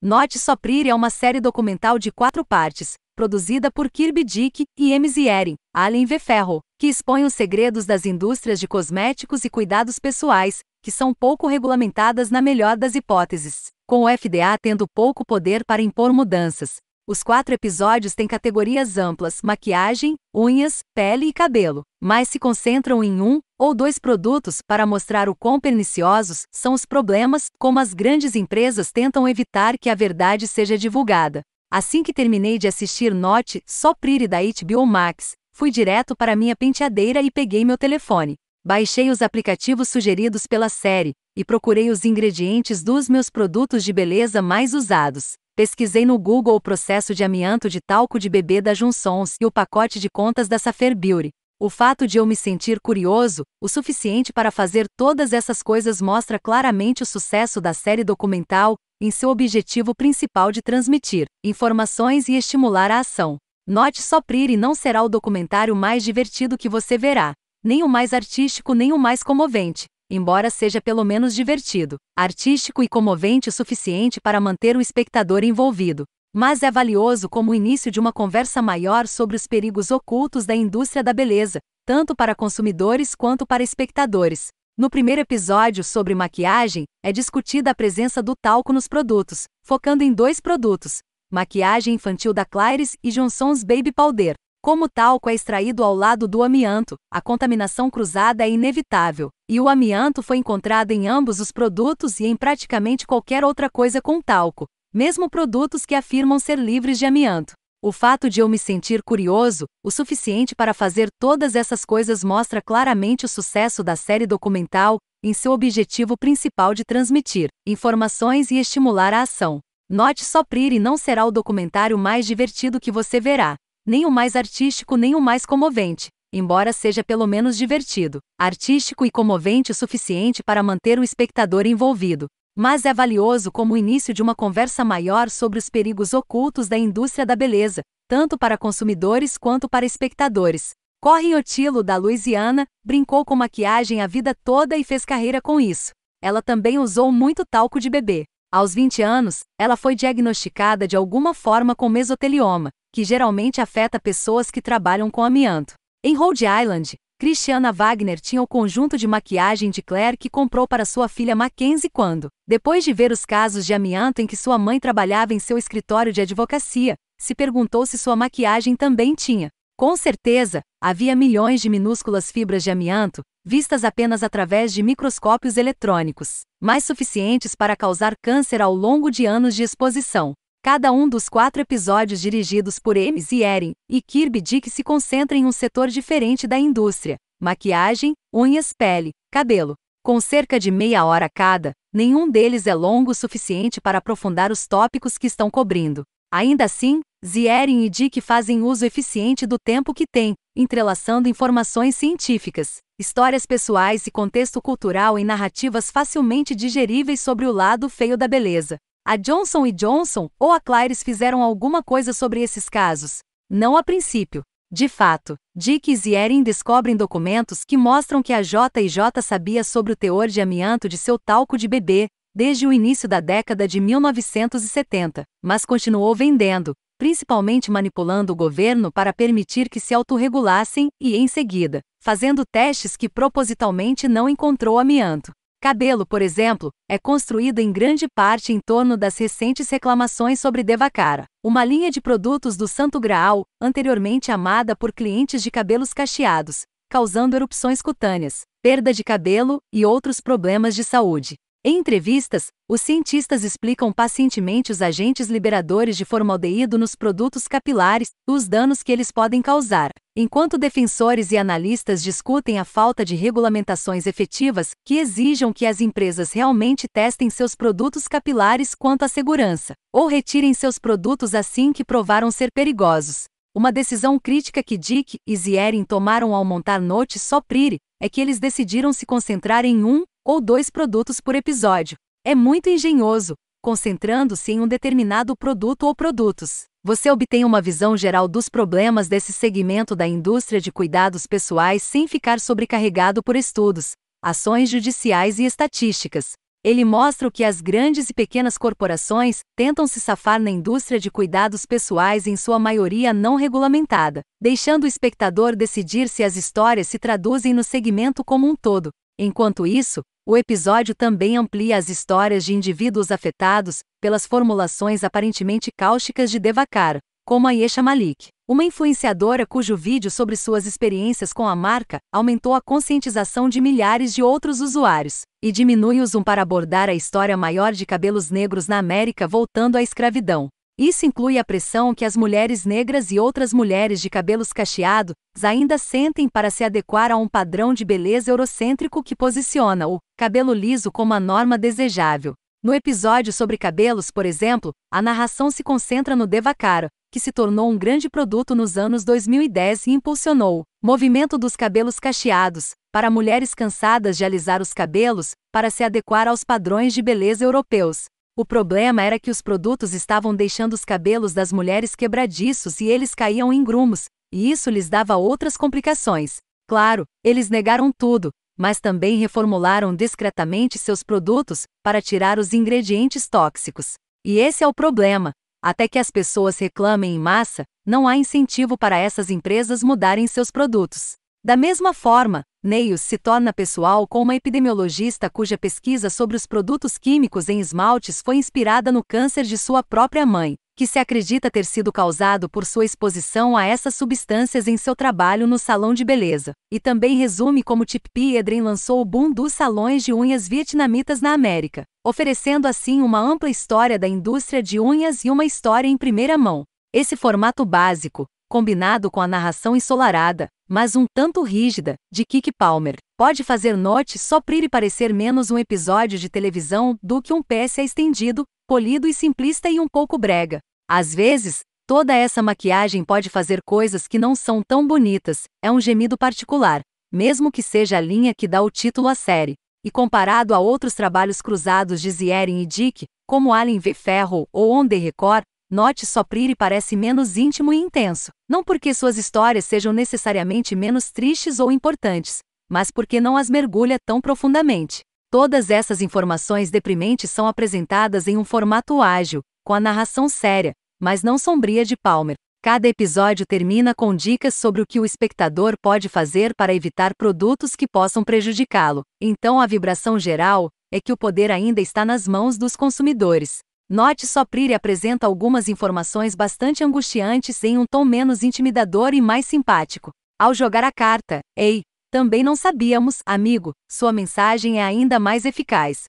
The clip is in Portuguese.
Note Soprir é uma série documental de quatro partes, produzida por Kirby Dick e Emzieren, Allen V. Ferro, que expõe os segredos das indústrias de cosméticos e cuidados pessoais, que são pouco regulamentadas na melhor das hipóteses, com o FDA tendo pouco poder para impor mudanças, os quatro episódios têm categorias amplas: maquiagem, unhas, pele e cabelo, mas se concentram em um ou dois produtos para mostrar o quão perniciosos são os problemas, como as grandes empresas tentam evitar que a verdade seja divulgada. Assim que terminei de assistir Note, só Prire da HBO Max, fui direto para minha penteadeira e peguei meu telefone. Baixei os aplicativos sugeridos pela série e procurei os ingredientes dos meus produtos de beleza mais usados pesquisei no Google o processo de amianto de talco de bebê da Junsons e o pacote de contas da Safer Beauty. O fato de eu me sentir curioso, o suficiente para fazer todas essas coisas mostra claramente o sucesso da série documental, em seu objetivo principal de transmitir informações e estimular a ação. Note só Priri não será o documentário mais divertido que você verá, nem o mais artístico nem o mais comovente, embora seja pelo menos divertido, artístico e comovente o suficiente para manter o espectador envolvido. Mas é valioso como o início de uma conversa maior sobre os perigos ocultos da indústria da beleza, tanto para consumidores quanto para espectadores. No primeiro episódio sobre maquiagem, é discutida a presença do talco nos produtos, focando em dois produtos: maquiagem infantil da Claire's e Johnson's Baby Powder. Como talco é extraído ao lado do amianto, a contaminação cruzada é inevitável, e o amianto foi encontrado em ambos os produtos e em praticamente qualquer outra coisa com talco, mesmo produtos que afirmam ser livres de amianto. O fato de eu me sentir curioso, o suficiente para fazer todas essas coisas mostra claramente o sucesso da série documental, em seu objetivo principal de transmitir informações e estimular a ação. Note só Prire não será o documentário mais divertido que você verá, nem o mais artístico nem o mais comovente, embora seja pelo menos divertido, artístico e comovente o suficiente para manter o espectador envolvido, mas é valioso como o início de uma conversa maior sobre os perigos ocultos da indústria da beleza, tanto para consumidores quanto para espectadores. Corre Otilo, da Louisiana, brincou com maquiagem a vida toda e fez carreira com isso. Ela também usou muito talco de bebê. Aos 20 anos, ela foi diagnosticada de alguma forma com mesotelioma, que geralmente afeta pessoas que trabalham com amianto. Em Rhode Island, Christiana Wagner tinha o conjunto de maquiagem de Claire que comprou para sua filha Mackenzie quando, depois de ver os casos de amianto em que sua mãe trabalhava em seu escritório de advocacia, se perguntou se sua maquiagem também tinha. Com certeza, havia milhões de minúsculas fibras de amianto, vistas apenas através de microscópios eletrônicos, mais suficientes para causar câncer ao longo de anos de exposição. Cada um dos quatro episódios dirigidos por M. e Eren e Kirby Dick se concentra em um setor diferente da indústria: maquiagem, unhas, pele, cabelo. Com cerca de meia hora cada, nenhum deles é longo o suficiente para aprofundar os tópicos que estão cobrindo. Ainda assim, Zierin e Dick fazem uso eficiente do tempo que têm, entrelaçando informações científicas, histórias pessoais e contexto cultural em narrativas facilmente digeríveis sobre o lado feio da beleza. A Johnson e Johnson ou a Claires fizeram alguma coisa sobre esses casos? Não a princípio. De fato, Dick e Zierin descobrem documentos que mostram que a J&J sabia sobre o teor de amianto de seu talco de bebê, desde o início da década de 1970, mas continuou vendendo, principalmente manipulando o governo para permitir que se autorregulassem e, em seguida, fazendo testes que propositalmente não encontrou amianto. Cabelo, por exemplo, é construído em grande parte em torno das recentes reclamações sobre Devacara, uma linha de produtos do Santo Graal, anteriormente amada por clientes de cabelos cacheados, causando erupções cutâneas, perda de cabelo e outros problemas de saúde. Em entrevistas, os cientistas explicam pacientemente os agentes liberadores de formaldeído nos produtos capilares, os danos que eles podem causar, enquanto defensores e analistas discutem a falta de regulamentações efetivas que exijam que as empresas realmente testem seus produtos capilares quanto à segurança, ou retirem seus produtos assim que provaram ser perigosos. Uma decisão crítica que Dick e Zierin tomaram ao montar Note Soprire é que eles decidiram se concentrar em um ou dois produtos por episódio. É muito engenhoso, concentrando-se em um determinado produto ou produtos. Você obtém uma visão geral dos problemas desse segmento da indústria de cuidados pessoais sem ficar sobrecarregado por estudos, ações judiciais e estatísticas. Ele mostra o que as grandes e pequenas corporações tentam se safar na indústria de cuidados pessoais, em sua maioria não regulamentada, deixando o espectador decidir se as histórias se traduzem no segmento como um todo. Enquanto isso, o episódio também amplia as histórias de indivíduos afetados pelas formulações aparentemente cáusticas de Devakar, como a Yesha Malik, uma influenciadora cujo vídeo sobre suas experiências com a marca aumentou a conscientização de milhares de outros usuários, e diminui o zoom para abordar a história maior de cabelos negros na América voltando à escravidão. Isso inclui a pressão que as mulheres negras e outras mulheres de cabelos cacheados ainda sentem para se adequar a um padrão de beleza eurocêntrico que posiciona o cabelo liso como a norma desejável. No episódio sobre cabelos, por exemplo, a narração se concentra no Devacaro, que se tornou um grande produto nos anos 2010 e impulsionou o movimento dos cabelos cacheados para mulheres cansadas de alisar os cabelos para se adequar aos padrões de beleza europeus. O problema era que os produtos estavam deixando os cabelos das mulheres quebradiços e eles caíam em grumos, e isso lhes dava outras complicações. Claro, eles negaram tudo, mas também reformularam discretamente seus produtos para tirar os ingredientes tóxicos. E esse é o problema. Até que as pessoas reclamem em massa, não há incentivo para essas empresas mudarem seus produtos. Da mesma forma, Neios se torna pessoal com uma epidemiologista cuja pesquisa sobre os produtos químicos em esmaltes foi inspirada no câncer de sua própria mãe, que se acredita ter sido causado por sua exposição a essas substâncias em seu trabalho no salão de beleza, e também resume como Tip Piedrin lançou o boom dos salões de unhas vietnamitas na América, oferecendo assim uma ampla história da indústria de unhas e uma história em primeira mão. Esse formato básico, combinado com a narração ensolarada, mas um tanto rígida, de Kiki Palmer, pode fazer Note só e parecer menos um episódio de televisão do que um PSA estendido, polido e simplista e um pouco brega. Às vezes, toda essa maquiagem pode fazer coisas que não são tão bonitas, é um gemido particular, mesmo que seja a linha que dá o título à série. E comparado a outros trabalhos cruzados de Zieren e Dick, como Alien v Ferro ou On The Record, Note Soprir parece menos íntimo e intenso, não porque suas histórias sejam necessariamente menos tristes ou importantes, mas porque não as mergulha tão profundamente. Todas essas informações deprimentes são apresentadas em um formato ágil, com a narração séria, mas não sombria de Palmer. Cada episódio termina com dicas sobre o que o espectador pode fazer para evitar produtos que possam prejudicá-lo. Então, a vibração geral é que o poder ainda está nas mãos dos consumidores. Note Soprir apresenta algumas informações bastante angustiantes em um tom menos intimidador e mais simpático. Ao jogar a carta, ei, também não sabíamos, amigo, sua mensagem é ainda mais eficaz.